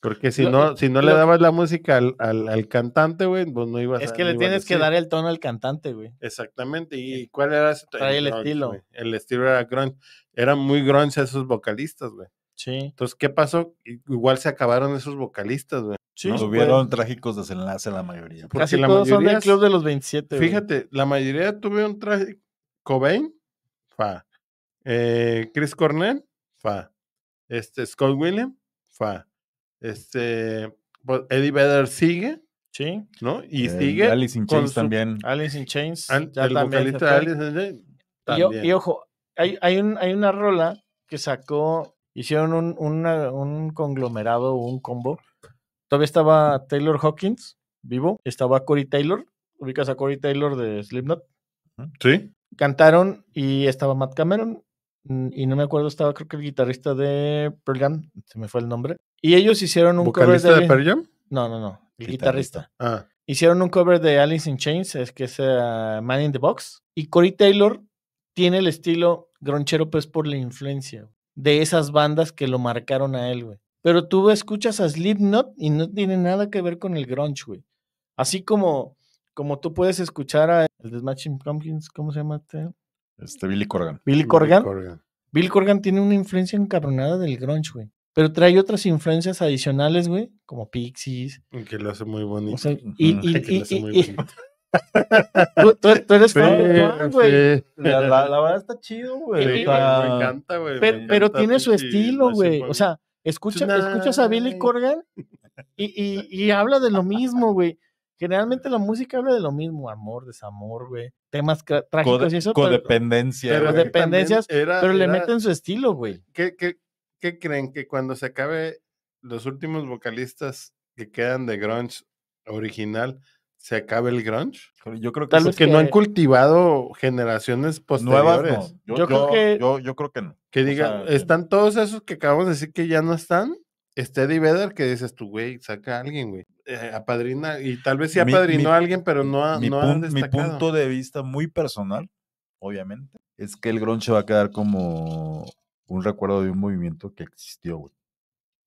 [SPEAKER 2] Porque si eh, no, si no le dabas la música al, cantante, güey, pues no ibas a... Es que le tienes que dar el tono al cantante, güey. Exactamente. Eh, ¿Y cuál era Trae el, estilo. El estilo era grunge. Eran muy grunge esos vocalistas, güey. Sí. Entonces, ¿qué pasó? Igual se acabaron esos vocalistas, güey. Sí, Tuvieron trágicos desenlaces la mayoría. Casi la mayoría
[SPEAKER 3] de los 27. Fíjate,
[SPEAKER 2] la mayoría tuve un trágico. Cobain, fa. Eh, Chris Cornell, fa. Este, Scott William, fa. Este, pues, Eddie Vedder sigue. Sí. ¿No? Y sigue. Alice in Chains también. Alice in Chains.
[SPEAKER 3] Y, ojo, hay, hay, un, hay una rola que sacó, hicieron un, conglomerado un conglomerado, un combo. Todavía estaba Taylor Hawkins vivo, estaba Corey Taylor, ubicas a Corey Taylor de Slipknot. Sí. Cantaron y estaba Matt Cameron Mm, y no me acuerdo, estaba creo que el guitarrista de Pearl Jam, se me fue el nombre. Y ellos hicieron un cover de, de Pearl Jam? No, no, no, el guitarrista. Ah. Hicieron un cover de Alice in Chains, es que es ah, Man in the Box. Y Corey Taylor tiene el estilo gronchero, pues por la influencia de esas bandas que lo marcaron a él, güey. Pero tú escuchas a Slipknot y no tiene nada que ver con el grunge, güey. Así como, como tú puedes escuchar a The Smashing Pumpkins, ¿cómo se llama? Este?
[SPEAKER 1] Este, Billy Corgan. Billy Corgan.
[SPEAKER 3] Billy Corgan. Corgan tiene una influencia encabronada del grunge, güey. Pero trae otras influencias adicionales, güey, como Pixies. Que lo hace muy
[SPEAKER 2] bonito. O sea, y, y, y, ¿Tú, eres eres sí, güey. La, verdad
[SPEAKER 3] está chido, güey. me, encanta, güey. Pero, tiene su estilo, güey. O sea, escucha, escuchas a Billy Corgan y habla de lo mismo, güey generalmente la música habla de lo mismo, amor, desamor, güey, temas trágicos y eso. Codependencia. Pero, pero dependencias, pero le meten su
[SPEAKER 2] estilo, güey. ¿Qué, creen? ¿Que cuando se acabe los últimos vocalistas que quedan de grunge original, se acabe el grunge? Yo creo que que, no han cultivado generaciones posteriores. Nuevas yo, creo que... no. Que digan, eh, están todos esos que acabamos de decir que ya no están, este Eddie Vedder que dices tú, güey, saca a alguien, güey eh, apadrina, y tal vez sí apadrinó a alguien, pero no ha, mi, no mi punto de
[SPEAKER 1] vista muy personal, obviamente, es que el grunge va a quedar como un recuerdo de un movimiento que existió,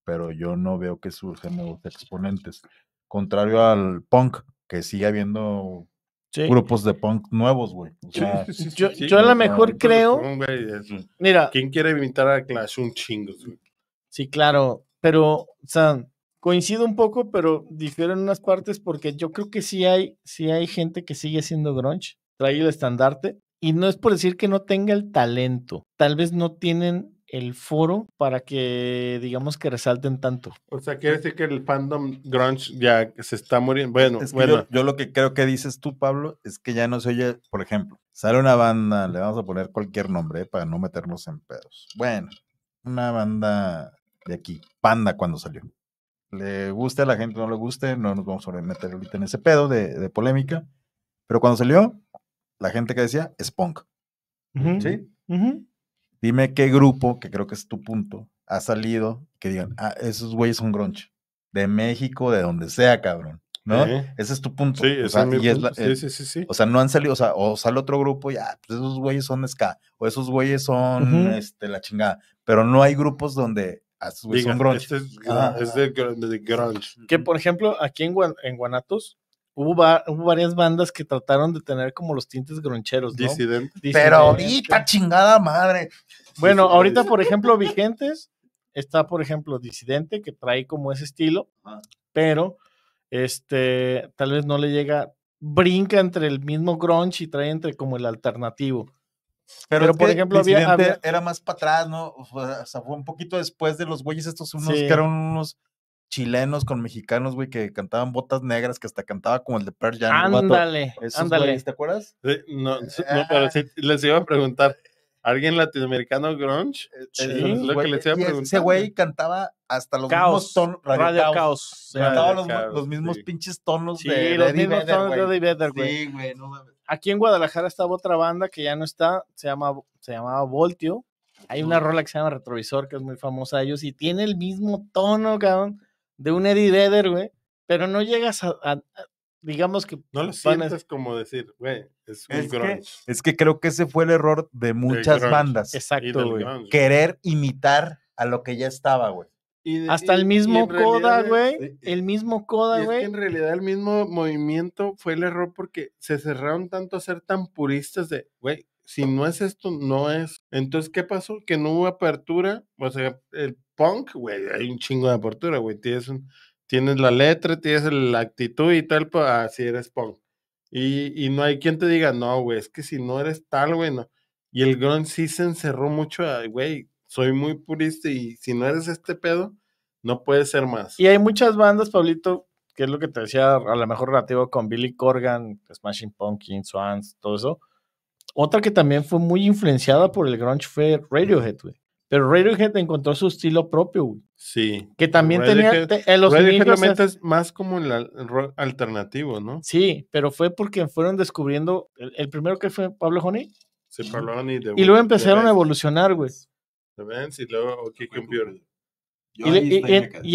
[SPEAKER 1] Pero yo no veo que surjan nuevos exponentes. Contrario al punk, que sigue habiendo grupos de punk nuevos, güey.
[SPEAKER 3] yo, a lo mejor creo.
[SPEAKER 2] Mira. ¿Quién quiere imitar a Clash un chingo?
[SPEAKER 3] Sí, claro. Pero, o sea, coincido un poco, pero difiero en unas partes porque yo creo que sí hay, sí hay gente que sigue siendo grunge, trae el estandarte. Y no es por decir que no tenga el talento, tal vez no tienen el foro para
[SPEAKER 2] que digamos que resalten tanto. O sea, quiere decir que el fandom grunge ya se está muriendo. Bueno, bueno. yo,
[SPEAKER 1] lo que creo que dices tú, Pablo, es que ya no se oye, por ejemplo, sale una banda, le vamos a poner cualquier nombre para no meternos en pedos.
[SPEAKER 2] Bueno, una
[SPEAKER 1] banda de aquí, Panda cuando salió le guste a la gente, no le guste, no nos vamos a meter ahorita en ese pedo de, polémica. Pero cuando salió, la gente que decía es punk. ¿Sí? Dime qué grupo, que creo que es tu punto, ha salido que digan, ah, esos güeyes son grunge. De México, de donde sea, cabrón. ¿No? Ese es tu punto. Sí, o sea, es eh, sí, sí, sí, O sea, no han salido, o sea, sale otro grupo y ah, pues esos güeyes son ska, o esos güeyes son este, la chingada. Pero no hay grupos
[SPEAKER 2] donde este es, de, grunge. Que por ejemplo, aquí en,
[SPEAKER 3] Guanatos, Hubo, varias bandas que trataron de tener como los tintes groncheros, ¿no? Pero ahorita,
[SPEAKER 1] chingada madre.
[SPEAKER 3] Bueno, ahorita, por ejemplo, Vigentes está, por ejemplo, Disidente, que trae como ese estilo, pero este, tal vez no le llega, brinca entre el mismo grunge y trae entre como el alternativo. Pero, por ejemplo, había,
[SPEAKER 1] era más para atrás, ¿no? O sea, fue un poquito después de los güeyes estos unos que eran unos chilenos con mexicanos, güey, que cantaban botas
[SPEAKER 2] negras, que hasta cantaba como el de Pearl Jam. Ándale, ándale. ¿Te acuerdas? Sí, no, pero ah. sí, les iba a preguntar. ¿Alguien latinoamericano grunge? Eh, sí, que preguntar. Ese güey
[SPEAKER 1] cantaba hasta los mismos tonos. Radio, radio caos. Cantaba los,
[SPEAKER 3] mismos pinches tonos de, los de güey. Sí, güey, no mames. Aquí en Guadalajara estaba otra banda que ya no está, se, llama, se llamaba Voltio. Hay una rola que se llama Retrovisor, que es muy famosa ellos, y tiene el mismo tono, cabrón, de un Eddie Vedder, güey. Pero no llegas
[SPEAKER 2] a, digamos que. No lo sientes es como decir, güey, es un es Que,
[SPEAKER 1] es que creo que ese fue el error de muchas bandas. Exacto, güey. Querer imitar a lo que ya estaba, güey. Hasta eh, el mismo coda,
[SPEAKER 2] güey. El mismo coda, güey. Es que en realidad el mismo movimiento fue el error porque se cerraron tanto a ser tan puristas de, güey, si no es esto, no es. Entonces, ¿qué pasó? Que no hubo apertura. O sea, el punk, güey, hay un chingo de apertura, güey. Tienes, tienes la letra, tienes la actitud y tal, pues así ah, eres punk. Y, no hay quien te diga, no, güey, es que si no eres tal, güey, Y el grunge sí se encerró mucho, güey, soy muy purista y si no eres este pedo, no puedes ser más. Y hay muchas bandas, Pablito, que es lo que te decía,
[SPEAKER 3] a lo mejor relativo con Billy Corgan, Smashing Pumpkins, Swans, todo eso. Otra que también fue muy influenciada por el grunge fue Radiohead, güey. Pero Radiohead encontró su estilo propio, güey. Sí. Que también tenía eh, los Radiohead realmente
[SPEAKER 2] es más como el,
[SPEAKER 3] alternativo, ¿no? Sí, pero fue porque fueron descubriendo el, primero que fue Pablo Honey.
[SPEAKER 2] Sí, Pablo Honey. y luego empezaron a
[SPEAKER 3] evolucionar,
[SPEAKER 2] güey y luego OK, Computer. y,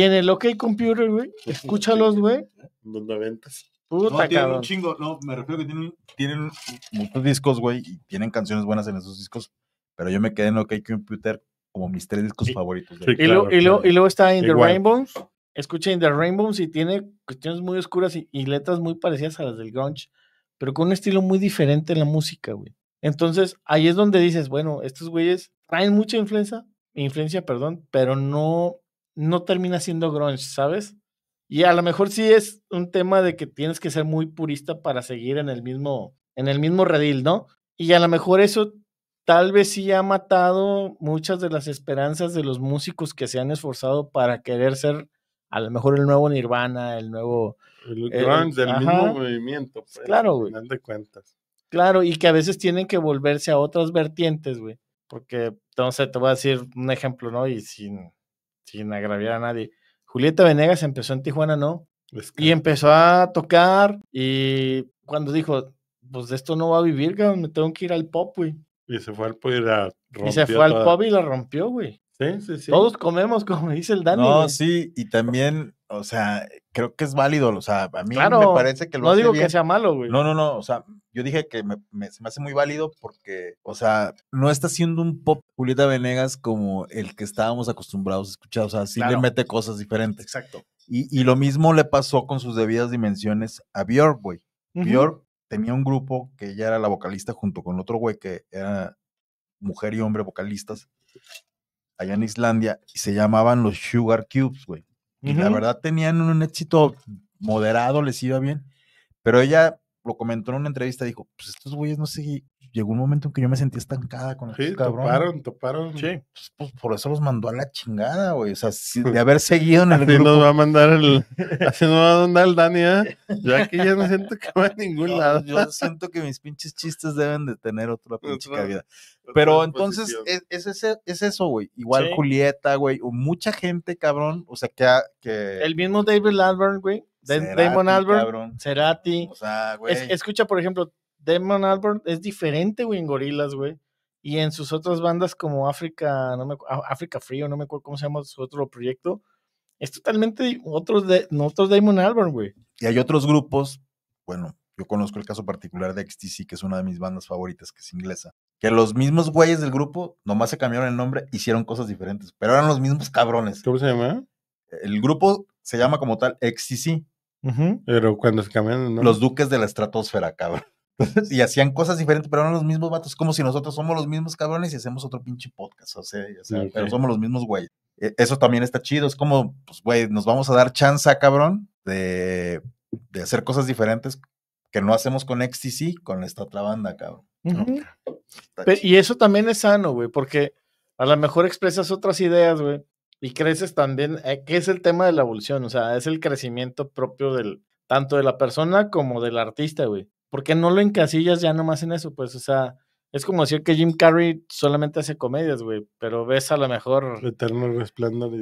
[SPEAKER 3] en, el OK Computer, güey, escúchalos, güey.
[SPEAKER 2] Los noventas. Puta, chingo, no, me refiero que tienen,
[SPEAKER 3] muchos discos, güey, y
[SPEAKER 1] tienen canciones buenas en esos discos, pero yo me quedé en OK Computer como mis tres discos favoritos. y, luego, está In The
[SPEAKER 3] Rainbows, escucha In The Rainbows y tiene cuestiones muy oscuras y, letras muy parecidas a las del grunge, pero con un estilo muy diferente en la música, güey. Entonces, ahí es donde dices, bueno, estos güeyes traen mucha influencia, influencia, perdón, pero no, no termina siendo grunge, ¿sabes? Y a lo mejor sí es un tema de que tienes que ser muy purista para seguir en el mismo, en el mismo redil, ¿no? Y a lo mejor eso tal vez sí ha matado muchas de las esperanzas de los músicos que se han esforzado para querer ser a lo mejor el nuevo Nirvana, el nuevo... El, grunge, del mismo
[SPEAKER 2] movimiento. Pues, claro, güey. de cuentas.
[SPEAKER 3] Claro, y que a veces tienen que volverse a otras vertientes, güey. Porque, entonces, te voy a decir un ejemplo, ¿no? Y sin, sin agraviar a nadie. Julieta Venegas empezó en Tijuana, ¿no? Y empezó a tocar y cuando dijo, pues de esto no va a vivir, me tengo que ir al pop, güey.
[SPEAKER 2] Y se fue al pop y la rompió. se fue al pop
[SPEAKER 3] y la rompió, güey. Sí, sí, sí. Todos comemos, como dice el Dani. No,
[SPEAKER 1] sí, y también, o sea, creo que es válido, o sea, a mí me parece que lo No digo que sea malo, güey. No, no, no, o sea, yo dije que me, se me hace muy válido porque, o sea, no está siendo un pop Julieta Venegas como el que estábamos acostumbrados a escuchar, o sea, sí le mete cosas diferentes. Exacto. Y, lo mismo le pasó con sus debidas dimensiones a Björk, güey. Uh tenía un grupo que ella era la vocalista junto con otro güey que era mujer y hombre vocalistas allá en Islandia, y se llamaban los Sugar Cubes, güey. Y la verdad tenían un éxito moderado, les iba bien. Pero ella lo comentó en una entrevista, dijo, pues estos güeyes no se llegó un momento en que yo me sentí estancada con los sí, cabrón. toparon,
[SPEAKER 2] toparon. Sí.
[SPEAKER 1] Pues, pues, por eso los mandó a la chingada, güey. O sea, de
[SPEAKER 2] haber seguido en el así grupo. Nos va a mandar el, así nos va a mandar el Dani, ¿eh? Yo aquí ya
[SPEAKER 1] no siento que va a ningún lado. Yo siento que mis pinches chistes deben de tener otra pinche cabida. Pero entonces, e, es, es, eso, güey. Igual Julieta, güey. O
[SPEAKER 3] mucha gente, cabrón. O sea, que... El mismo David Albert güey. Damon Albert, Cerati. O sea, güey. escucha, por ejemplo, Damon Albarn es diferente, güey, en Gorilas, güey. Y en sus otras bandas como África, no me, África Frío, no me acuerdo cómo se llama su otro proyecto, es totalmente otro, de, Damon Albarn, güey.
[SPEAKER 1] Y hay otros grupos, bueno, yo conozco el caso particular de XTC, que es una de mis bandas favoritas, que es inglesa. Que los mismos güeyes del grupo, nomás se cambiaron el nombre, hicieron cosas diferentes, pero eran los mismos cabrones. ¿Cómo se llama? El grupo se llama como tal XTC. Pero cuando se cambiaron Los duques de la estratosfera, cabrón. y hacían cosas diferentes, pero eran los mismos vatos, como si nosotros somos los mismos cabrones y hacemos otro pinche podcast, o sea, pero somos los mismos güey. E, eso también está chido, es como, pues, güey, nos vamos a dar chance, cabrón, de, de hacer cosas diferentes que no hacemos con XTC, con esta otra banda, cabrón.
[SPEAKER 3] y eso también es sano, güey, porque a lo mejor expresas otras ideas, güey, y creces también, eh, que es el tema de la evolución, o sea, es el crecimiento propio del, tanto de la persona como del artista, güey. ¿por no lo encasillas ya nomás en eso? Pues, o sea, es como decir que Jim Carrey solamente hace comedias, güey, pero ves a lo mejor... Eterno Resplandor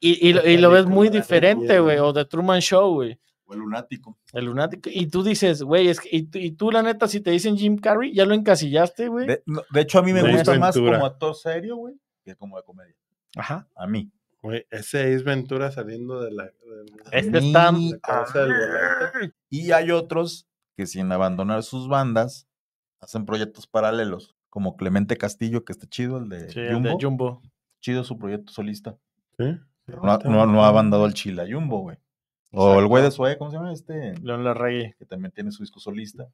[SPEAKER 2] Y, y, lo ves muy diferente, güey,
[SPEAKER 3] o The Truman Show, güey. O el lunático. El lunático. Y tú dices, güey, es que, y, tú la neta, si te dicen Jim Carrey, ya lo encasillaste, güey.
[SPEAKER 1] De, hecho, a mí me gusta más como actor serio, güey, que como de comedia.
[SPEAKER 2] Ajá. A mí. Güey, ese es Ventura saliendo de la. este de está.
[SPEAKER 1] y hay otros que sin abandonar sus bandas, hacen proyectos paralelos, como Clemente Castillo, que está chido, el de, Jumbo. Chido su proyecto solista. no, ha abandonado al chila Jumbo, güey. O el güey de Sue, ¿cómo se llama este?
[SPEAKER 3] León Larrey. Que también tiene su disco solista.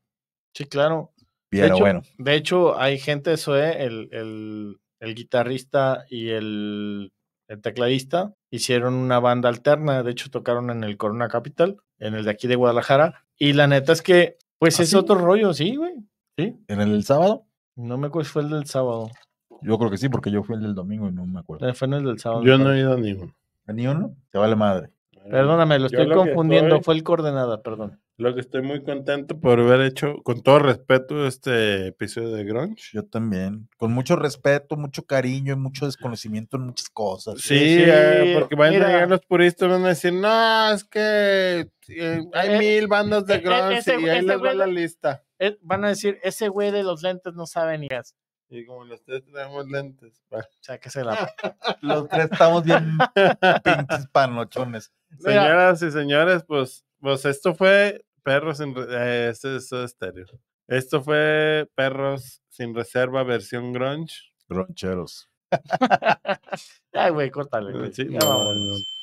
[SPEAKER 3] Sí, claro. Pero de hecho, bueno. De hecho, hay gente de el, el, el guitarrista y el, el tecladista, hicieron una banda alterna. De hecho, tocaron en el Corona Capital en el de aquí de Guadalajara. Y la neta es que, pues ¿Ah, es otro rollo, sí, güey. ¿Sí? ¿En el sábado? No me acuerdo si fue el del sábado. Yo creo que sí, porque yo fui el del domingo y no me acuerdo. Eh, fue el del sábado. Yo no he
[SPEAKER 1] ido a ninguno. ¿A ninguno Te vale madre.
[SPEAKER 3] Perdóname, lo estoy confundiendo,
[SPEAKER 2] fue el coordenada, perdón. Lo que estoy muy contento por haber hecho, con todo respeto, este episodio de Grunge. Yo también, con mucho
[SPEAKER 1] respeto, mucho cariño y mucho desconocimiento en muchas cosas. Sí, eh, porque van a llegar
[SPEAKER 2] los puristas y van a decir, no, es que eh, eh, hay mil bandas de Grunge y ahí les va la lista.
[SPEAKER 3] van a decir, ese güey de los lentes no sabe
[SPEAKER 2] ni gas. Y como los tres tenemos lentes. Bueno. la los tres estamos bien pinches panochones. Señoras y señores, pues, pues esto fue Perros sin eh, estéreo. Esto fue Perros sin reserva versión grunge. Groncheros. Ay, güey, córtale. no,